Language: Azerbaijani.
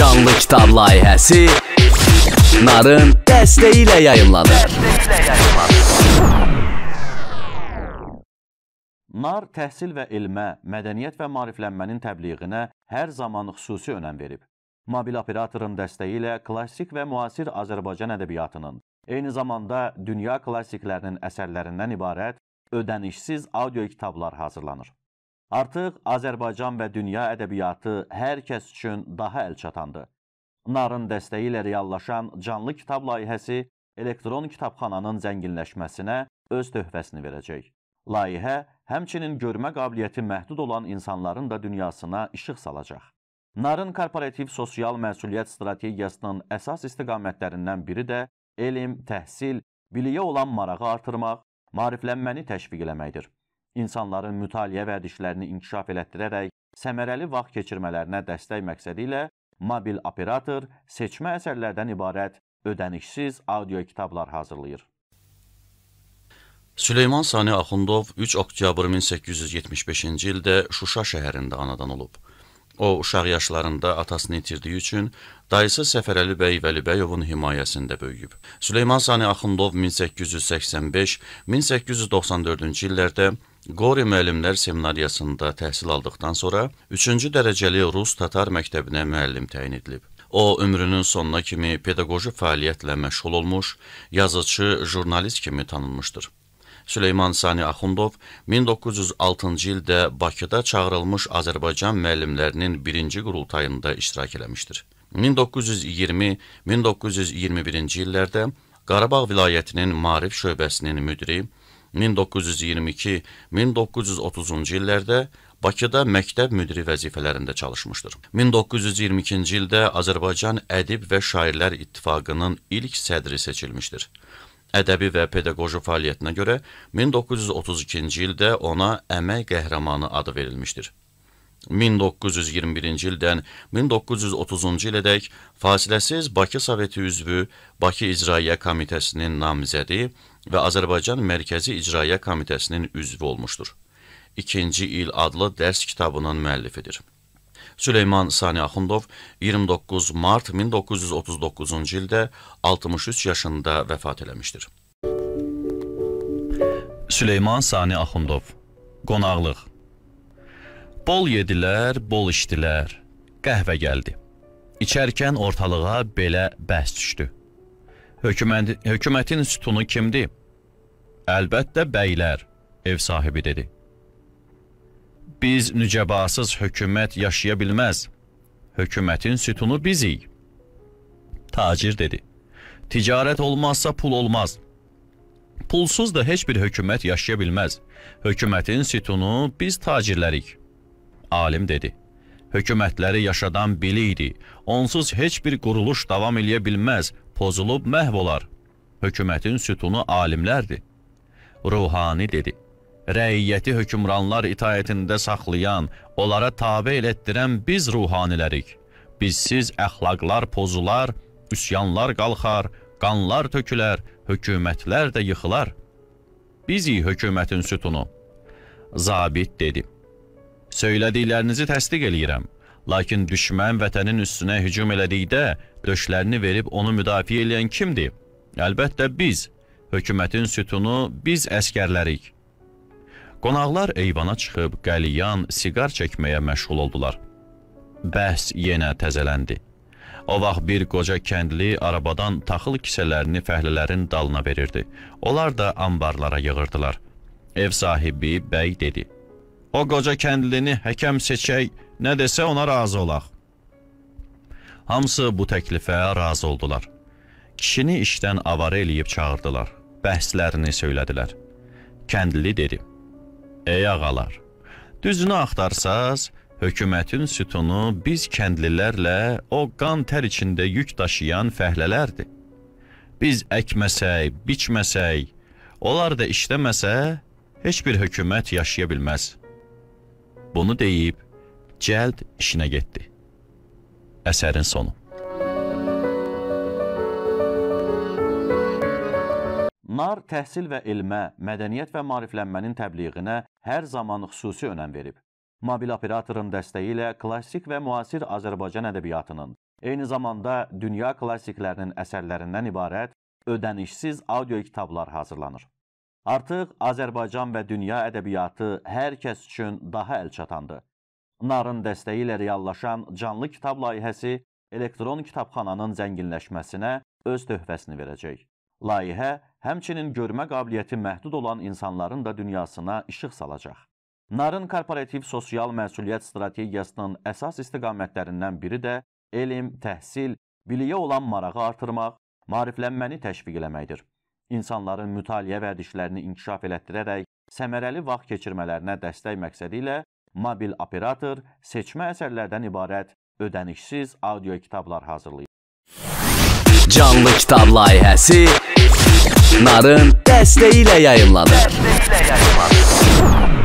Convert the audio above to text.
canlı kitab layihəsi Narın dəstəyi ilə yayımlanır. Nar təhsil və elmə, mədəniyyət və maariflənmənin təbliğinə hər zaman xüsusi önəm verib. Mobil operatorun dəstəyi ilə klassik və müasir Azərbaycan ədəbiyyatının, eyni zamanda dünya klassiklərinin əsərlərindən ibarət ödənişsiz audio kitablar hazırlanır. Artıq Azərbaycan və dünya ədəbiyyatı hər kəs üçün daha əlçatandır. Narın dəstəyi ilə reallaşan canlı kitab layihəsi elektron kitabxananın zənginləşməsinə öz töhfəsini verəcək. Layihə həmçinin görmə qabiliyyəti məhdud olan insanların da dünyasına işıq salacaq. Narın korporativ sosial məsuliyyət strategiyasının əsas istiqamətlərindən biri də elm, təhsil, biliyə olan marağı artırmaq, maariflənməni təşviq eləməkdir insanların mütaliə vərdişlərini inkişaf elətdirərək səmərəli vaxt keçirmələrinə dəstək məqsədi ilə mobil operator seçmə əsərlərdən ibarət ödənişsiz audio kitablar hazırlayır. Süleyman Sani Axundov 3 oktyabr 1875-ci ildə Şuşa şəhərində anadan olub. O, uşaq yaşlarında atasını itirdiyi üçün dayısı Səfərəli bəy Vəlibəyovun himayəsində böyüyüb. Süleyman Sani Axundov 1885-1894-cü illərdə Qori müəllimlər seminariyasında təhsil aldıqdan sonra 3-cü dərəcəli Rus-Tatar məktəbinə müəllim təyin edilib. O, ömrünün sonuna kimi pedaqoji fəaliyyətlə məşğul olmuş, yazıcı, jurnalist kimi tanınmışdır. Süleyman Sani Axundov 1906-cı ildə Bakıda çağırılmış Azərbaycan müəllimlərinin birinci qurultayında iştirak eləmişdir. 1920-1921-ci illərdə Qarabağ vilayətinin Marif şöbəsinin müdiri, 1922-1930-cu illərdə Bakıda məktəb müdiri vəzifələrində çalışmışdır. 1922-ci ildə Azərbaycan Ədib və Şairlər İttifaqının ilk sədri seçilmişdir. Ədəbi və pedaqoji fəaliyyətinə görə 1932-ci ildə ona Əmək Qəhrəmanı adı verilmişdir. 1921-ci ildən 1930-cu ilədək fasiləsiz Bakı Soveti üzvü, Bakı İcraiyyə Komitəsinin namizədi və Azərbaycan Mərkəzi İcraiyyə Komitəsinin üzvü olmuşdur. İkinci il adlı dərs kitabının müəllifidir. Süleyman Sani Axundov 29 mart 1939-cu ildə 63 yaşında vəfat eləmişdir. Süleyman Sani Axundov Qonaqlıq Bol yedilər, bol içdilər. Qəhvə gəldi. İçərkən ortalığa belə bəhs düşdü. Hökumət, hökumətin sütunu kimdir? Əlbəttə bəylər, ev sahibi dedi. Biz nücəbasız hökumət yaşaya bilməz. Hökumətin sütunu bizik. Tacir dedi. Ticarət olmazsa pul olmaz. Pulsuz da heç bir hökumət yaşaya bilməz. Hökumətin sütunu biz tacirlərik. Alim dedi, hökumətləri yaşadan bilikdir, onsuz heç bir quruluş davam eləyə bilməz, pozulub məhv olar. Hökumətin sütunu alimlərdir. Ruhani dedi, rəiyyəti hökumranlar itayətində saxlayan, onlara tabi elətdirən biz ruhanilərik. Bizsiz əxlaqlar pozular, üsyanlar qalxar, qanlar tökülər, hökumətlər də yıxılar. Bizi hökumətin sütunu. Zabit dedi, Söylədiklərinizi təsdiq eləyirəm. Lakin düşmən vətənin üstünə hücum elədikdə döşlərini verib onu müdafiə eləyən kimdir? Əlbəttə biz. Hökumətin sütunu biz əskərlərik. Qonaqlar eyvana çıxıb qəliyan, siqar çəkməyə məşğul oldular. Bəhs yenə təzələndi. O vaxt bir qoca kəndli arabadan taxıl kisələrini fəhlələrin dalına verirdi. Onlar da ambarlara yığırdılar. Ev sahibi bəy dedi: O qoca kəndlini həkəm seçək, nə desə ona razı olaq. Hamısı bu təklifə razı oldular. Kişini işdən avara eləyib çağırdılar. Bəhslərini söylədilər. Kəndli dedi, Ey ağalar, düzünü axtarsaz, hökumətin sütunu biz kəndlilərlə o qan tər içində yük daşıyan fəhlələrdir. Biz əkməsək, biçməsək, onlar da işləməsə, heç bir hökumət yaşaya bilməz.'' Bunu deyib, cəld işinə getdi. Əsərin sonu. Nar təhsil və elmə, mədəniyyət və maariflənmənin təbliğinə hər zaman xüsusi önəm verib. Mobil operatorun dəstəyi ilə klassik və müasir Azərbaycan ədəbiyyatının, eyni zamanda dünya klassiklərinin əsərlərindən ibarət ödənişsiz audio kitablar hazırlanır. Artıq Azərbaycan və dünya ədəbiyyatı hər kəs üçün daha əlçatandır. Narın dəstəyi ilə reallaşan canlı kitab layihəsi elektron kitabxananın zənginləşməsinə öz töhfəsini verəcək. Layihə həmçinin görmə qabiliyyəti məhdud olan insanların da dünyasına işıq salacaq. Narın korporativ sosial məsuliyyət strategiyasının əsas istiqamətlərindən biri də elm, təhsil, biliyə olan marağı artırmaq, maariflənməni təşviq eləməkdir insanların mütaliə vərdişlərini inkişaf elətdirərək səmərəli vaxt keçirmələrinə dəstək məqsədi ilə mobil operator seçmə əsərlərdən ibarət ödənişsiz audio kitablar hazırlayır. Canlı kitab layihəsi Narın dəstəyi ilə yayımlanır. Dəstəyi ilə yayımlanır.